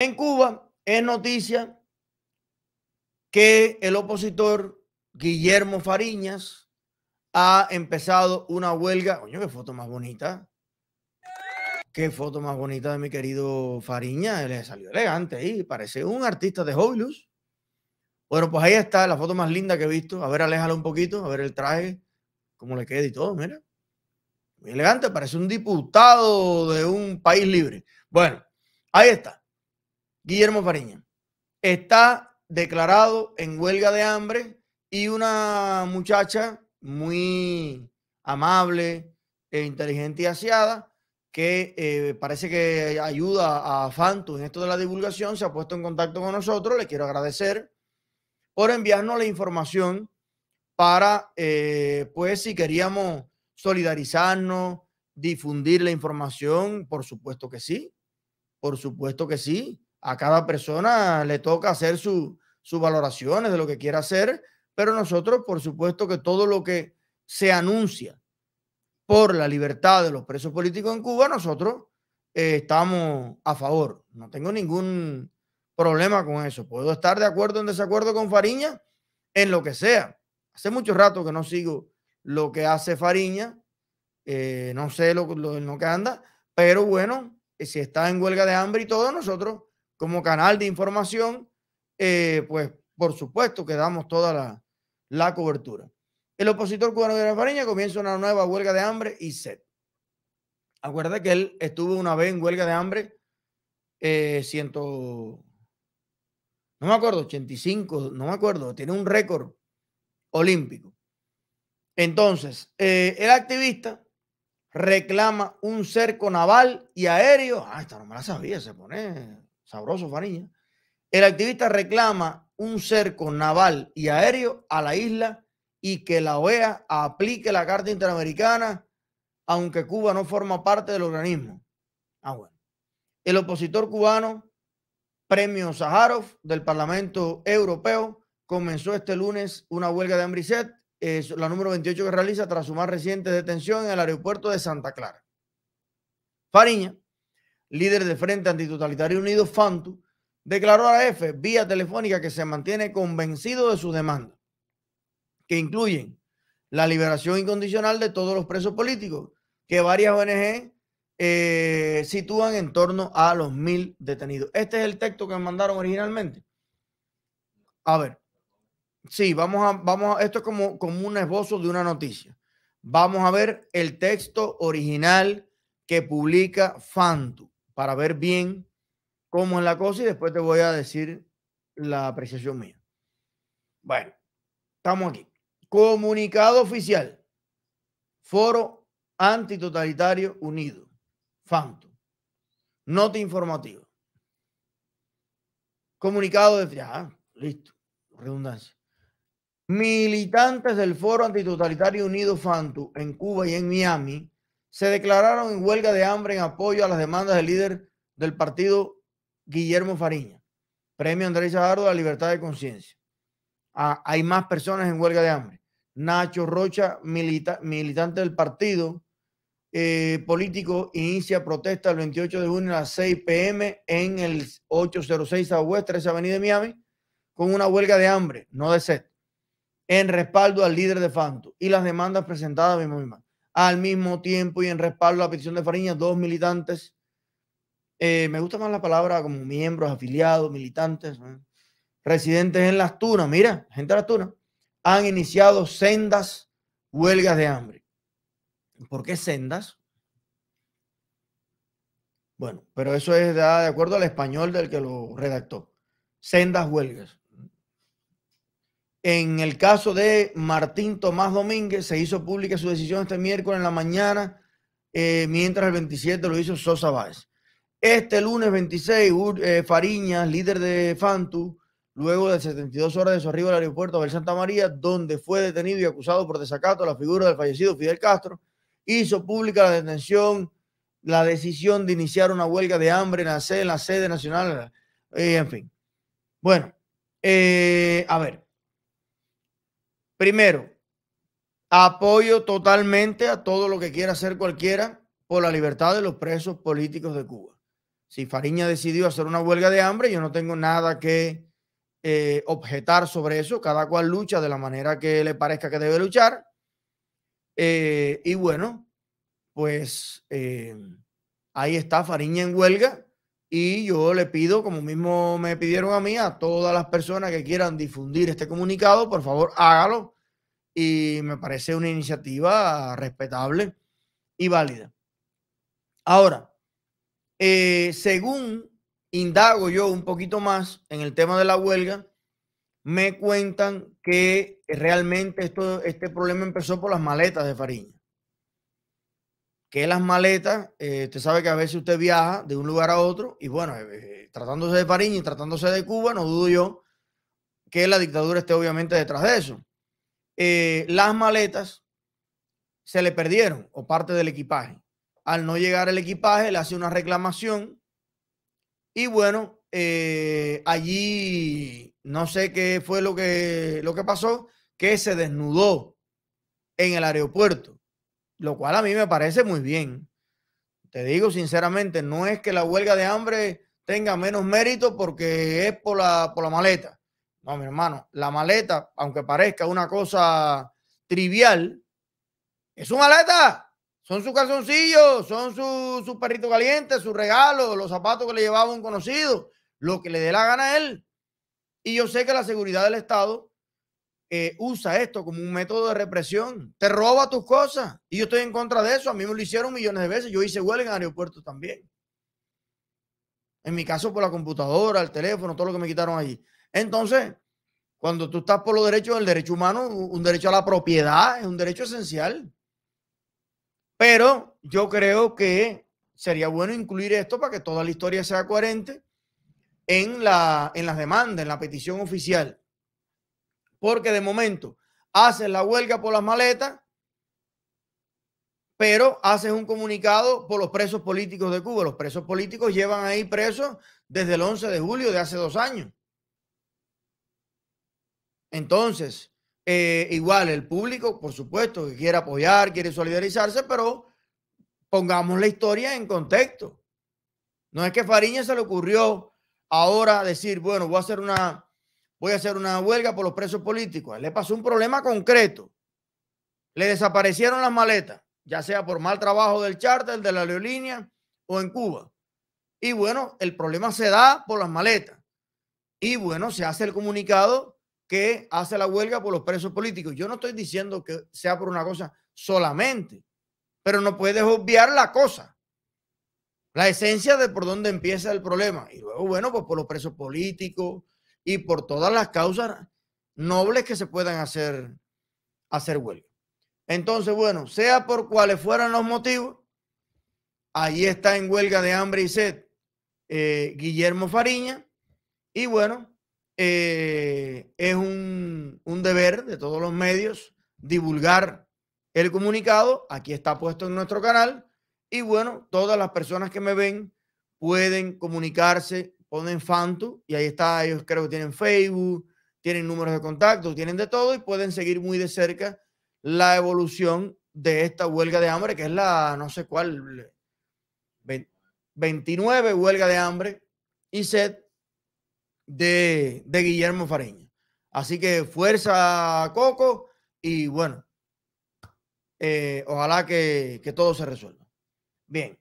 En Cuba es noticia que el opositor Guillermo Fariñas ha empezado una huelga. Coño, qué foto más bonita. Qué foto más bonita de mi querido Fariña. Le salió elegante ahí. Parece un artista de Hollywood. Bueno, pues ahí está la foto más linda que he visto. A ver, aléjalo un poquito, a ver el traje, cómo le queda y todo. Mira. Muy elegante, parece un diputado de un país libre. Bueno, ahí está. Guillermo Fariña está declarado en huelga de hambre y una muchacha muy amable, e inteligente y aseada que eh, parece que ayuda a Fantu en esto de la divulgación, se ha puesto en contacto con nosotros. Le quiero agradecer por enviarnos la información para, eh, pues, si queríamos solidarizarnos, difundir la información, por supuesto que sí, por supuesto que sí a cada persona le toca hacer su, sus valoraciones de lo que quiera hacer, pero nosotros, por supuesto, que todo lo que se anuncia por la libertad de los presos políticos en Cuba, nosotros eh, estamos a favor. No tengo ningún problema con eso. Puedo estar de acuerdo o en desacuerdo con Fariña en lo que sea. Hace mucho rato que no sigo lo que hace Fariña, eh, no sé lo, lo, lo que anda, pero bueno, eh, si está en huelga de hambre y todo, nosotros como canal de información, eh, pues por supuesto que damos toda la, cobertura. El opositor cubano de la Fariña comienza una nueva huelga de hambre y sed. Acuerda que él estuvo una vez en huelga de hambre, eh, ciento, no me acuerdo, 85, no me acuerdo, tiene un récord olímpico. Entonces, eh, el activista reclama un cerco naval y aéreo. Ah, esta no me la sabía, se pone sabroso Fariña, el activista reclama un cerco naval y aéreo a la isla y que la OEA aplique la Carta Interamericana, aunque Cuba no forma parte del organismo. Ah, bueno. El opositor cubano, premio Sájarov del Parlamento Europeo, comenzó este lunes una huelga de hambre la número 28 que realiza tras su más reciente detención en el aeropuerto de Santa Clara. Fariña líder de Frente Antitotalitario Unido, FANTU, declaró a la EFE vía telefónica que se mantiene convencido de su demanda, que incluyen la liberación incondicional de todos los presos políticos, que varias ONG eh, sitúan en torno a los mil detenidos. Este es el texto que mandaron originalmente. A ver, sí, vamos a, vamos a, esto es como, como un esbozo de una noticia. Vamos a ver el texto original que publica Fantu para ver bien cómo es la cosa y después te voy a decir la apreciación mía. Bueno, estamos aquí. Comunicado oficial. Foro Antitotalitario Unido. FANTO. Nota informativa. Comunicado de... Ah, listo. Redundancia. Militantes del Foro Antitotalitario Unido FANTU en Cuba y en Miami se declararon en huelga de hambre en apoyo a las demandas del líder del partido Guillermo Fariña. Premio Andrés Sajardo a la libertad de conciencia. Ah, hay más personas en huelga de hambre. Nacho Rocha, militante del partido eh, político, inicia protesta el 28 de junio a las 6 pm en el 806 Southwest 13 Avenida de Miami con una huelga de hambre, no de sed, en respaldo al líder de Fanto y las demandas presentadas mi mamá al mismo tiempo y en respaldo a la petición de Fariña, dos militantes. Eh, me gusta más la palabra como miembros, afiliados, militantes, residentes en las Tunas. Mira, gente de las Tunas han iniciado sendas huelgas de hambre. ¿Por qué sendas? Bueno, pero eso es de acuerdo al español del que lo redactó. Sendas huelgas. En el caso de Martín Tomás Domínguez, se hizo pública su decisión este miércoles en la mañana, eh, mientras el 27 lo hizo Sosa Báez. Este lunes 26, eh, Fariñas, líder de Fantu, luego de 72 horas de su arribo al aeropuerto de Santa María, donde fue detenido y acusado por desacato a la figura del fallecido Fidel Castro, hizo pública la detención, la decisión de iniciar una huelga de hambre en la sede, nacional, eh, en fin. Bueno, a ver. Primero, apoyo totalmente a todo lo que quiera hacer cualquiera por la libertad de los presos políticos de Cuba. Si Fariña decidió hacer una huelga de hambre, yo no tengo nada que eh, objetar sobre eso. Cada cual lucha de la manera que le parezca que debe luchar. Eh, y bueno, pues eh, ahí está Fariña en huelga. Y yo le pido, como mismo me pidieron a mí, a todas las personas que quieran difundir este comunicado, por favor, hágalo. Y me parece una iniciativa respetable y válida. Ahora, eh, según indago yo un poquito más en el tema de la huelga, me cuentan que realmente esto, este problema empezó por las maletas de Fariña que las maletas, eh, usted sabe que a veces usted viaja de un lugar a otro, y bueno, eh, eh, tratándose de Fariña y tratándose de Cuba, no dudo yo que la dictadura esté obviamente detrás de eso. las maletas se le perdieron, o parte del equipaje. Al no llegar el equipaje, le hace una reclamación, y bueno, allí no sé qué fue lo que, lo que pasó, que se desnudó en el aeropuerto lo cual a mí me parece muy bien. Te digo sinceramente, no es que la huelga de hambre tenga menos mérito porque es por la, por la maleta. No, mi hermano, la maleta, aunque parezca una cosa trivial, es una maleta. Son sus calzoncillos, son sus su perritos calientes, sus regalos, los zapatos que le llevaba un conocido, lo que le dé la gana a él. Y yo sé que la seguridad del Estado eh, usa esto como un método de represión. Te roba tus cosas. Y yo estoy en contra de eso. A mí me lo hicieron millones de veces. Yo hice huelga en aeropuertos también. En mi caso, por la computadora, el teléfono, todo lo que me quitaron allí. Entonces, cuando tú estás por los derechos del derecho humano, un derecho a la propiedad es un derecho esencial. Pero yo creo que sería bueno incluir esto para que toda la historia sea coherente en, la, en las demandas, en la petición oficial. Porque de momento haces la huelga por las maletas, pero haces un comunicado por los presos políticos de Cuba. Los presos políticos llevan ahí presos desde el 11 de julio de hace dos años. Entonces, eh, igual el público, por supuesto, que quiere apoyar, quiere solidarizarse, pero pongamos la historia en contexto. No es que Fariña se le ocurrió ahora decir, bueno, voy a hacer una, voy a hacer una huelga por los presos políticos. Le pasó un problema concreto. Le desaparecieron las maletas, ya sea por mal trabajo del charter, de la aerolínea o en Cuba. Y bueno, el problema se da por las maletas. Y bueno, se hace el comunicado que hace la huelga por los presos políticos. Yo no estoy diciendo que sea por una cosa solamente, pero no puedes obviar la cosa, la esencia de por dónde empieza el problema. Y luego, bueno, pues por los presos políticos, y por todas las causas nobles que se puedan hacer, hacer huelga. Entonces, bueno, sea por cuales fueran los motivos, ahí está en huelga de hambre y sed eh, Guillermo Fariña y bueno, eh, es un, un deber de todos los medios divulgar el comunicado, aquí está puesto en nuestro canal y bueno, todas las personas que me ven pueden comunicarse ponen Fantu y ahí está, ellos creo que tienen Facebook, tienen números de contacto, tienen de todo y pueden seguir muy de cerca la evolución de esta huelga de hambre, que es la no sé cuál, 29 huelga de hambre y set de, Guillermo Fariña Así que fuerza, Coco, y bueno, eh, ojalá que, que todo se resuelva. Bien.